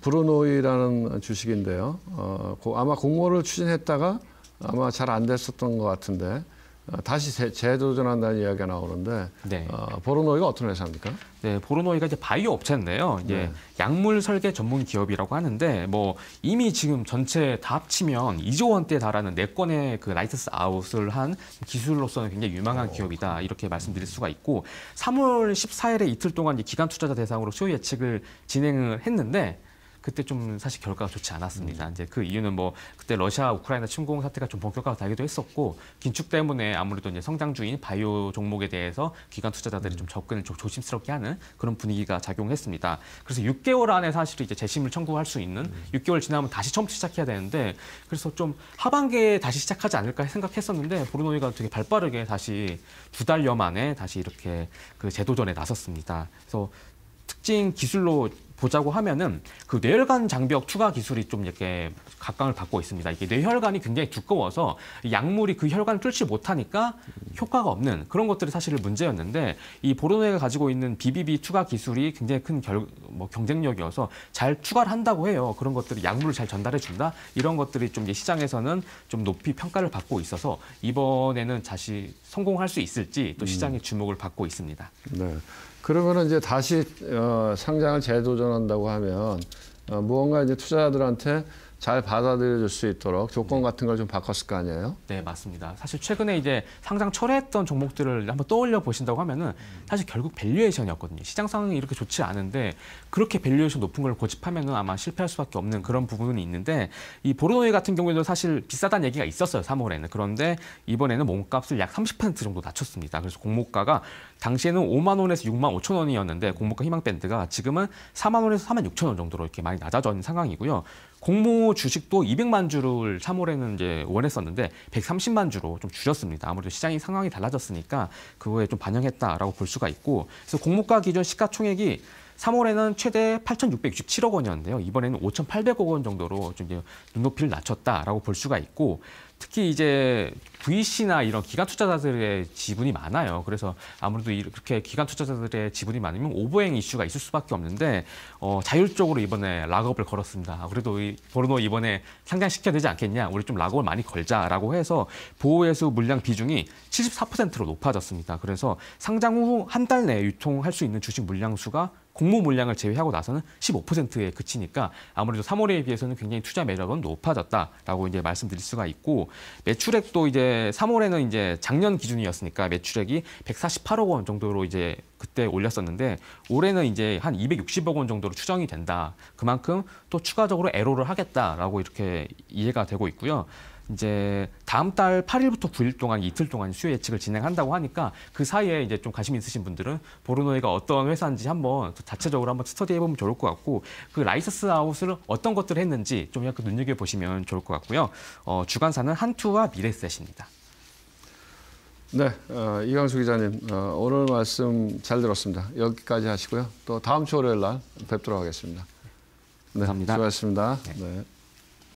브루노이라는 주식인데요. 어, 아마 공모를 추진했다가 아마 잘 안 됐었던 것 같은데 어, 다시 재, 도전한다는 이야기가 나오는데 네. 어, 보르노이가 어떤 회사입니까? 네, 보르노이가 이제 바이오 업체인데요. 예, 네. 약물 설계 전문 기업이라고 하는데 뭐 이미 지금 전체 다 합치면 2조 원대에 달하는 4건의 그 라이센스 아웃을 한 기술로서는 굉장히 유망한 오. 어, 기업이다. 이렇게 말씀드릴 수가 있고 3월 14일에 이틀 동안 기간 투자자 대상으로 수요 예측을 진행을 했는데 그때 좀 사실 결과가 좋지 않았습니다. 음. 이제 그 이유는 뭐 그때 러시아 우크라이나 침공 사태가 좀 본격화가 되기도 했었고 긴축 때문에 아무래도 이제 성장주인 바이오 종목에 대해서 기관 투자자들이 음. 좀 접근을 좀 조심스럽게 하는 그런 분위기가 작용했습니다. 그래서 6개월 안에 사실 이제 재심을 청구할 수 있는 음. 6개월 지나면 다시 처음부터 시작해야 되는데 그래서 좀 하반기에 다시 시작하지 않을까 생각했었는데 보르노이가 되게 발빠르게 다시 두 달여 만에 다시 이렇게 그제도전에 나섰습니다. 그래서 특징 기술로 보자고 하면은 그 뇌혈관 장벽 추가 기술이 좀 이렇게 각광을 받고 있습니다. 이게 뇌혈관이 굉장히 두꺼워서 약물이 그 혈관을 뚫지 못하니까 효과가 없는 그런 것들이 사실 문제였는데 이 보르노에가 가지고 있는 BBB 추가 기술이 굉장히 큰 결, 뭐 경쟁력이어서 잘 추가를 한다고 해요. 그런 것들이 약물을 잘 전달해 준다 이런 것들이 좀 이제 시장에서는 좀 높이 평가를 받고 있어서 이번에는 다시 성공할 수 있을지 또 음. 시장의 주목을 받고 있습니다. 네. 그러면은 이제 다시 어, 상장을 재도전한다고 하면 어, 무언가 이제 투자자들한테 잘 받아들여질 수 있도록 조건 네. 같은 걸 좀 바꿨을 거 아니에요? 네, 맞습니다. 사실 최근에 이제 상장 철회했던 종목들을 한번 떠올려 보신다고 하면은 음. 사실 결국 밸류에이션이었거든요. 시장 상황이 이렇게 좋지 않은데 그렇게 밸류에이션 높은 걸 고집하면은 아마 실패할 수밖에 없는 그런 부분은 있는데 이 보르노이 같은 경우에도 사실 비싸다는 얘기가 있었어요, 3월에는. 그런데 이번에는 몸값을 약 30% 정도 낮췄습니다. 그래서 공모가가 당시에는 5만 원에서 6만 5천 원이었는데 공모가 희망 밴드가 지금은 4만 원에서 4만 6천 원 정도로 이렇게 많이 낮아져 있는 상황이고요. 공모 주식도 200만 주를 참올해는 이제 원했었는데 130만 주로 좀 줄였습니다. 아무래도 시장이 상황이 달라졌으니까 그거에 좀 반영했다라고 볼 수가 있고 그래서 공모가 기준 시가총액이 3월에는 최대 8,667억 원이었는데요. 이번에는 5,800억 원 정도로 좀 눈높이를 낮췄다라고 볼 수가 있고 특히 이제 VC나 이런 기관 투자자들의 지분이 많아요. 그래서 아무래도 이렇게 기관 투자자들의 지분이 많으면 오버행 이슈가 있을 수밖에 없는데 어, 자율적으로 이번에 락업을 걸었습니다. 그래도 이 보르노 이번에 상장시켜야 되지 않겠냐. 우리 좀 락업을 많이 걸자라고 해서 보호예수 물량 비중이 74%로 높아졌습니다. 그래서 상장 후 한 달 내에 유통할 수 있는 주식 물량 수가 공모 물량을 제외하고 나서는 15%에 그치니까 아무래도 3월에 비해서는 굉장히 투자 매력은 높아졌다라고 이제 말씀드릴 수가 있고 매출액도 이제 3월에는 이제 작년 기준이었으니까 매출액이 148억 원 정도로 이제 그때 올렸었는데 올해는 이제 한 260억 원 정도로 추정이 된다. 그만큼 또 추가적으로 애로를 하겠다라고 이렇게 이해가 되고 있고요. 이제 다음 달 8일부터 9일 동안 이틀 동안 수요 예측을 진행한다고 하니까 그 사이에 이제 좀 관심 있으신 분들은 보르노이가 어떤 회사인지 한번 자체적으로 한번 스터디해 보면 좋을 것 같고 그 라이선스 아웃을 어떤 것들을 했는지 좀 약간 눈여겨 보시면 좋을 것 같고요. 어, 주간사는 한투와 미래셋입니다. 네, 어, 이강수 기자님 어, 오늘 말씀 잘 들었습니다. 여기까지 하시고요. 또 다음 주 월요일 날 뵙도록 하겠습니다. 네, 감사합니다. 수고하셨습니다. 네. 네.